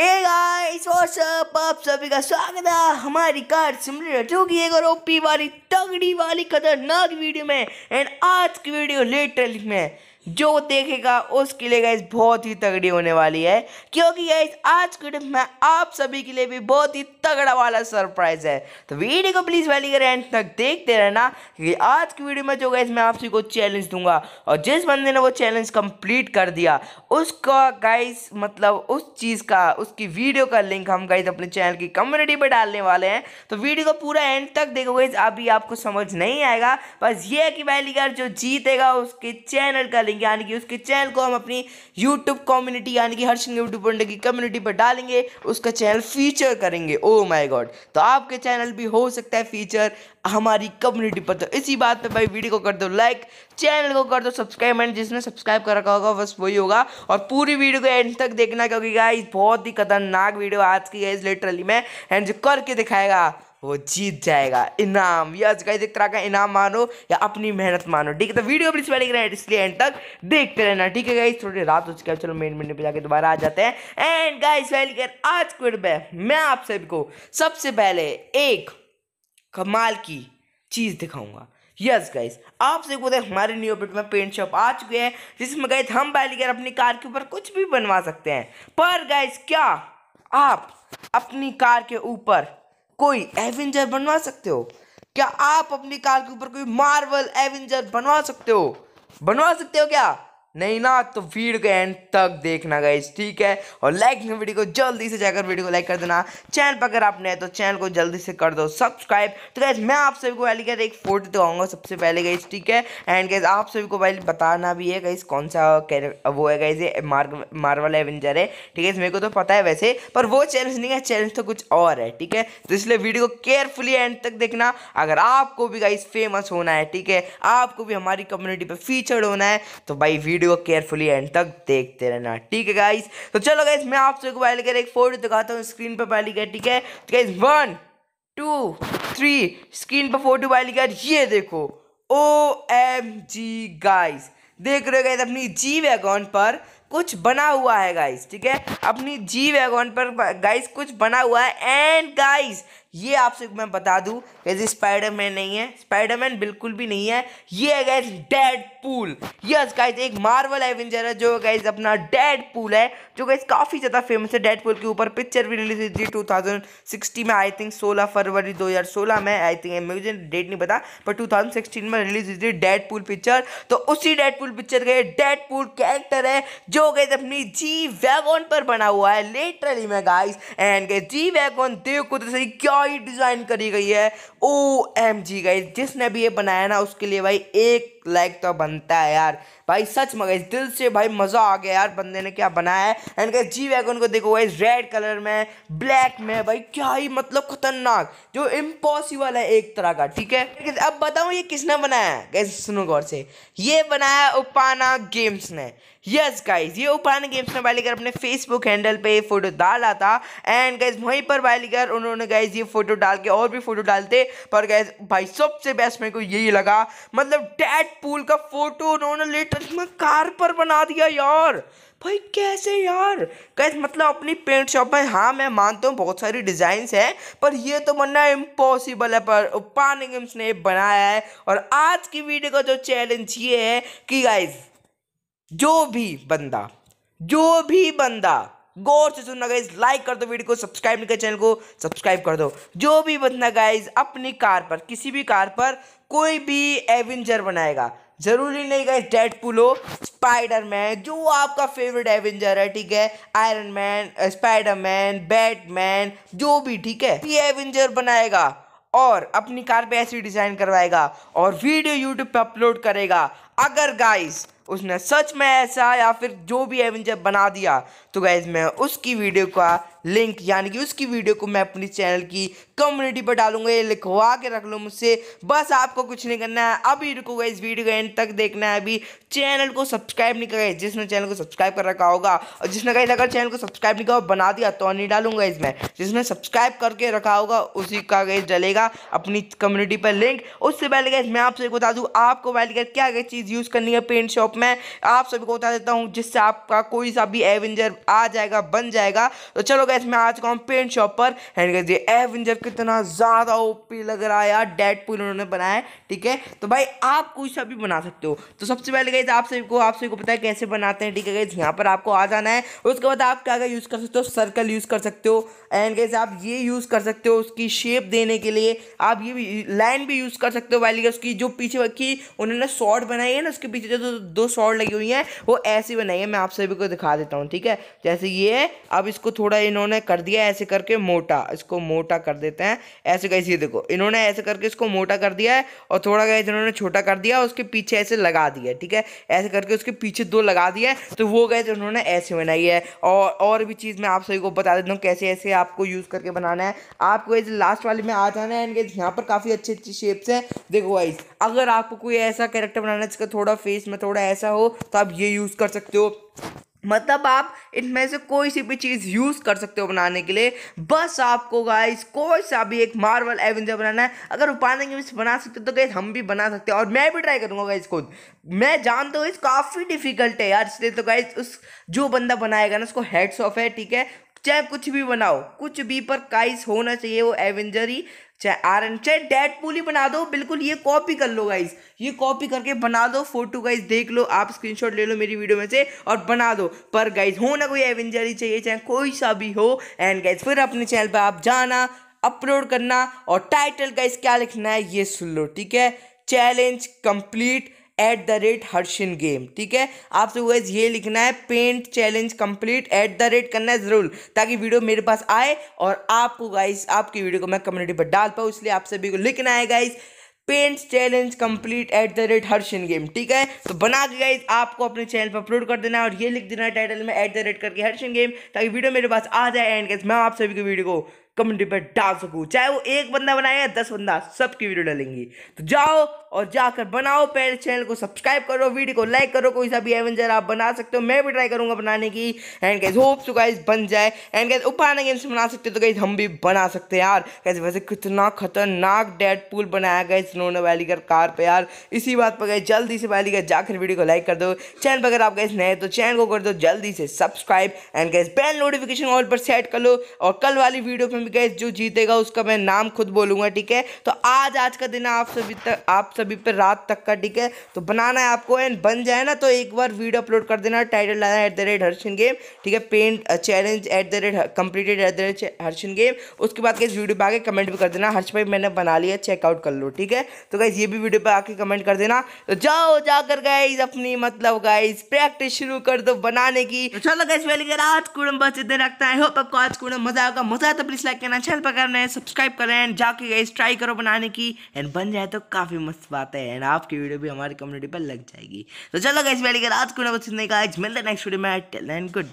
hey guys what's up आप सभी का स्वागत है हमारी कार सिमुलेटर जो कि एक और ओपी वाली तगड़ी वाली खतरनाक वीडियो में एंड आज की वीडियो लेटर में जो देखेगा उसके लिए गाइस बहुत ही तगड़ी होने वाली है क्योंकि गाइस आज की वीडियो में आप सभी के लिए भी बहुत ही तगड़ा वाला सरप्राइज है तो वीडियो को प्लीज़ वैली करें एंड तक देखते रहना क्योंकि आज की वीडियो में जो गाइस मैं आप सभी को चैलेंज दूंगा और जिस बंदे ने वो चैलेंज कंप्लीट कर दिया उसका गाइस मतलब उस चीज़ का उसकी वीडियो का लिंक हम गाइज अपने चैनल की कम्युनिटी पर डालने वाले हैं तो वीडियो को पूरा एंड तक देखोगे अभी आपको समझ नहीं आएगा बस ये है कि वैली जो जीतेगा उसके चैनल का डालेंगे यानी कि उसके चैनल को हम अपनी यूट्यूब कम्युनिटी यानी कि हर्षन यूट्यूब पंडे की कम्युनिटी पर डालेंगे उसका चैनल फीचर करेंगे ओ माय गॉड तो आपके चैनल भी हो सकता है फीचर हमारी कम्युनिटी पर तो इसी बात पे भाई वीडियो को कर दो लाइक चैनल को कर दो सब्सक्राइब एंड जिसने सब्सक्राइब कर रखा होगा बस वही होगा और पूरी वीडियो को एंड तक देखना क्योंकि गाइस बहुत ही खतरनाक वीडियो आज की है इस लिटरली में एंड जो करके दिखाएगा वो जीत जाएगा इनाम यस गाइस एक तरह का इनाम मानो या अपनी मेहनत मानो ठीक है तो वीडियो प्लीज पहले रहे इसलिए एंड तक देखते रहना ठीक है गाइस थोड़ी रात हो चुकी है चलो मेन मेन पे जाके दोबारा आ जाते हैं एंड गाइस वेलकम आज क्विड वीडियो मैं आप सभी को सबसे पहले एक कमाल की चीज़ दिखाऊंगा यस गाइस आप सभी को देख हमारे न्यू अपडेट में पेंट शॉप आ चुके हैं जिसमें गए हम बैलीगर अपनी कार के ऊपर कुछ भी बनवा सकते हैं पर गाइस क्या आप अपनी कार के ऊपर कोई एवेंजर बनवा सकते हो क्या आप अपनी कार के ऊपर कोई मार्वल एवेंजर बनवा सकते हो बनवा सकते हो क्या नहीं ना तो वीडियो के एंड तक देखना गाइज ठीक है और लाइक वीडियो को जल्दी से जाकर वीडियो को लाइक कर देना चैनल पर अगर आपने तो चैनल को जल्दी से कर दो सब्सक्राइब तो गाइज मैं आप सभी को पहले गैर एक फोटो दिखाऊंगा सबसे पहले गई ठीक है एंड गाइज आप सभी को पहले बताना भी है गाइज कौन सा वो है गाइज मार्वल एवेंजर है ठीक है मेरे को तो पता है वैसे पर वो चैलेंज नहीं है चैलेंज तो कुछ और है ठीक है तो इसलिए वीडियो को केयरफुली एंड तक देखना अगर आपको भी गाइज फेमस होना है ठीक है आपको भी हमारी कम्युनिटी पर फीचर्ड होना है तो भाई वीडियो वीडियो को केयरफुली एंड तक देखते रहना ठीक है गाइस तो चलो गाइस मैं आप सबको पहले कर एक फोटो दिखाता हूँ स्क्रीन पर पहले कर ठीक है तो guys one two three screen पर फोटो पहले कर ये देखो ओ एम जी गाइस देख रहे हो गाइस अपनी जी वैगन पर कुछ बना हुआ है गाइस ठीक है अपनी जी वैगन पर गाइस कुछ बना हुआ है एंड गाइस ये आपसे मैं बता दूं कैसे स्पाइडरमैन नहीं है स्पाइडरमैन बिल्कुल भी नहीं है ये है guys Deadpool yes guys एक मार्वल एवेंजर है जो गैस अपना डेड पूल है जो गैस काफ़ी ज़्यादा फेमस है डेड पूल के ऊपर पिक्चर भी रिलीज हुई थी टू में आई थिंक 16 फरवरी 2016 में आई थिंक मुझे डेट नहीं पता पर टू में रिलीज हुई थी डेड पिक्चर तो उसी डेड पिक्चर का डेड पूल कैरेक्टर है जो गैस अपनी जी वैगन पर बना हुआ है लेटरली में guys and guys G wagon देखो तो सही क्या ही डिज़ाइन करी गई है ओ एम जी गाइज जिसने भी ये बनाया ना उसके लिए भाई एक लाइक तो बनता है यार भाई सच में गाइस दिल से भाई मज़ा आ गया यार बंदे ने क्या बनाया है एंड गाइस जी वैगन को देखो गाइस रेड कलर में ब्लैक में भाई क्या ही मतलब खतरनाक जो इम्पॉसिबल है एक तरह का ठीक है अब बताऊँ ये किसने बनाया है सुनो गौर से ये बनाया उपाना गेम्स ने यस गाइज ये उपान गेम्स में भाईलिकर अपने फेसबुक हैंडल पे फोटो डाला था एंड गैस वहीं पर भाईलिकर उन्होंने गैस ये फोटो डाल के और भी फोटो डालते पर गैस भाई सबसे बेस्ट मेरे को यही लगा मतलब डैड स्विमिंग पूल का फोटो उन्होंने लेटर में कार पर बना दिया यार भाई कैसे यार कैसे मतलब अपनी पेंट शॉप में हाँ मैं मानता हूँ बहुत सारी डिज़ाइंस हैं पर ये तो बनना इम्पॉसिबल है पर पानी गेम्स ने बनाया है और आज की वीडियो का जो चैलेंज ये है कि गाइज जो भी बंदा जो भी बंदा गौर से सुनना गाइज लाइक कर दो वीडियो को सब्सक्राइब नहीं कर चैनल को सब्सक्राइब कर दो जो भी बंदा गाइज अपनी कार पर किसी भी कार पर कोई भी एवेंजर बनाएगा जरूरी नहीं गाइज डेड पुलो स्पाइडरमैन जो आपका फेवरेट एवेंजर है ठीक है आयरन मैन स्पाइडरमैन बैटमैन जो भी ठीक है ये एवेंजर बनाएगा और अपनी कार पे ऐसी डिजाइन करवाएगा और वीडियो यूट्यूब पे अपलोड करेगा अगर गाइस उसने सच में ऐसा या फिर जो भी एवेंजर बना दिया तो गैज मैं उसकी वीडियो का लिंक यानी कि उसकी वीडियो को मैं अपनी चैनल की कम्युनिटी पर डालूंगा ये लिखवा के रख लो मुझसे बस आपको कुछ नहीं करना है अभी रुको इस वीडियो को एंड तक देखना है अभी चैनल को सब्सक्राइब नहीं करे जिसने चैनल को सब्सक्राइब कर रखा होगा और जिसने कहीं अगर चैनल को सब्सक्राइब नहीं करा बना दिया तो नहीं डालूंगा इसमें जिसने सब्सक्राइब करके रखा होगा उसी का गैस डलेगा अपनी कम्युनिटी पर लिंक उससे पहले गैस मैं आपसे बता दूँ आपको मोबाइल का क्या क्या चीज़ यूज़ करनी है पेंट शॉप में आप सभी को बता देता हूँ जिससे आपका कोई सा भी एवेंजर आ जाएगा बन जाएगा तो चलो गैस मैं आ चुका हूँ पेंट शॉप पर एंड गैस ये एवेंजर कितना ज़्यादा ओपी लग रहा है यार डेड पुल उन्होंने बनाया है ठीक है तो भाई आप कुछ सा भी बना सकते हो तो सबसे पहले गई आप सभी को आप सभी को पता है कैसे बनाते हैं ठीक है गई यहाँ पर आपको आ जाना है उसके बाद आप क्या क्या यूज़ कर सकते हो सर्कल यूज़ कर सकते हो एंड गैस आप ये यूज़ कर सकते हो उसकी शेप देने के लिए आप ये भी लाइन भी यूज़ कर सकते हो वाली उसकी जो पीछे की उन्होंने शॉर्ट बनाई है ना उसके पीछे जो दो शॉर्ट लगी हुई हैं वो ऐसी बनाई है मैं आप सभी को दिखा देता हूँ ठीक है जैसे ये अब इसको थोड़ा इन्होंने इन्होंने कर दिया ऐसे करके मोटा इसको मोटा कर देते हैं ऐसे गैस ये देखो इन्होंने ऐसे करके इसको मोटा कर दिया है और थोड़ा गैस इन्होंने छोटा कर दिया उसके पीछे ऐसे लगा दिया ठीक है ऐसे करके उसके पीछे दो लगा दिया तो वो गैस उन्होंने ऐसे बनाई है और और भी चीज़ मैं आप सभी को बता देता हूँ कैसे ऐसे आपको यूज़ करके बनाना है आपको गैस लास्ट वाले में आ जाना है इनके यहाँ पर काफ़ी अच्छी अच्छी शेप्स हैं देखो गाइज अगर आपको कोई ऐसा कैरेक्टर बनाना है जिसका थोड़ा फेस में थोड़ा ऐसा हो तो आप ये यूज़ कर सकते हो मतलब आप इनमें से कोई सी भी चीज़ यूज़ कर सकते हो बनाने के लिए बस आपको गाइस कोई सा भी एक मार्वल एवेंजर बनाना है अगर वो पाने के बीच बना सकते हो तो गाइस हम भी बना सकते हैं और मैं भी ट्राई करूँगा गाइस खुद मैं जानता हूँ इस काफ़ी डिफिकल्ट है यार इसलिए तो गाइस उस जो बंदा बनाएगा ना उसको हेड्स ऑफ है ठीक है चाहे कुछ भी बनाओ कुछ भी पर काइस होना चाहिए वो एवेंजर ही चाहे आर एन चाहे डेड पुल ही बना दो बिल्कुल ये कॉपी कर लो गाइज ये कॉपी करके बना दो फोटो गाइज देख लो आप स्क्रीनशॉट ले लो मेरी वीडियो में से और बना दो पर गाइज हो ना कोई एवेंजर ही चाहिए चाहे कोई सा भी हो एंड गाइज फिर अपने चैनल पर आप जाना अपलोड करना और टाइटल गाइज क्या लिखना है ये सुन लो ठीक है challenge complete at the rate Harshin game ठीक है आप सबको ये लिखना है paint challenge complete at the rate करना है ज़रूर ताकि वीडियो मेरे पास आए और आपको गाइस आपकी वीडियो को मैं कम्युनिटी पर डाल पाऊँ इसलिए आप सभी को लिखना है guys paint challenge complete at the rate Harshin game ठीक है तो बना के गाइज आपको अपने चैनल पर अपलोड कर देना है और ये लिख देना है टाइटल में एट द रेट करके हर्षिन गेम ताकि वीडियो मेरे पास आ जाए एंड गाइज मैं आप सभी को वीडियो को कमेंट पर डाल सकूँ चाहे वो एक बंदा बनाए या दस बंदा सबकी वीडियो डालेंगी तो जाओ और जाकर बनाओ पहले चैनल को सब्सक्राइब करो वीडियो को लाइक करो कोई सा भी एवेंजर आप बना सकते हो मैं भी ट्राई करूंगा बनाने की एंड कैसे होप सो गाइज बन जाए एंड कैसे उपाना गेम बना सकते हो तो गाइज हम भी बना सकते हैं यार कैसे वैसे कितना खतरनाक डेड पुल बनाया गया स्नोनो वैली कर कार पर यार इसी बात पर गए जल्दी से वैली कर जाकर वीडियो को लाइक कर दो चैनल पर अगर आप गैस नए तो चैनल को कर दो जल्दी से subscribe and guys bell notification all पर सेट कर लो और कल वाली वीडियो पर में भी गैस जो जीतेगा उसका मैं नाम खुद बोलूंगा ठीक है तो आज आज का दिन आप सभी तक आप सभी पर रात तक का ठीक है तो बनाना है आपको एंड बन जाए ना तो एक बार वीडियो अपलोड कर देना टाइटल लाना at the rate Harshin game ठीक है paint challenge at the rate completed at the rate Harshin game उसके बाद गैस वीडियो पर आगे कमेंट भी कर देना हर्ष भाई मैंने बना लिया चेकआउट कर लो ठीक है तो गैस ये भी वीडियो पर आके कमेंट कर देना तो जाओ जाकर गाइज अपनी मतलब गाइज प्रैक्टिस शुरू कर दो बनाने की चलो गैस वेल आज कुड़म बस इतने रखता है मजा आएगा मजा आता प्लीज तो लाइक करना चैनल पर करना है सब्सक्राइब करें एंड जाके गए ट्राई करो बनाने की एंड बन जाए तो काफ़ी मस्त बात है एंड आपकी वीडियो भी हमारी कम्युनिटी पर लग जाएगी तो चलो गए इस वीडियो के रात को नहीं कहा मिलते नेक्स्ट वीडियो में टेल एंड गुड